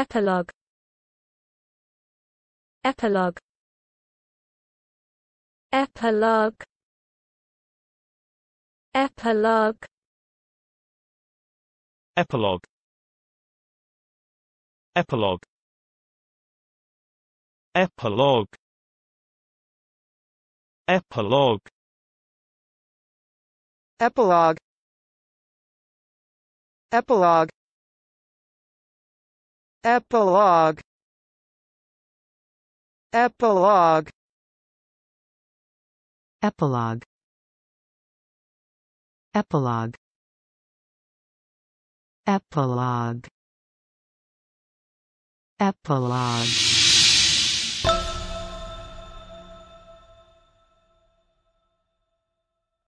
Epilogue Epilogue Epilogue Epilogue Epilogue Epilogue Epilogue Epilogue Epilogue Epilogue Epilogue Epilogue Epilogue Epilogue Epilogue Epilogue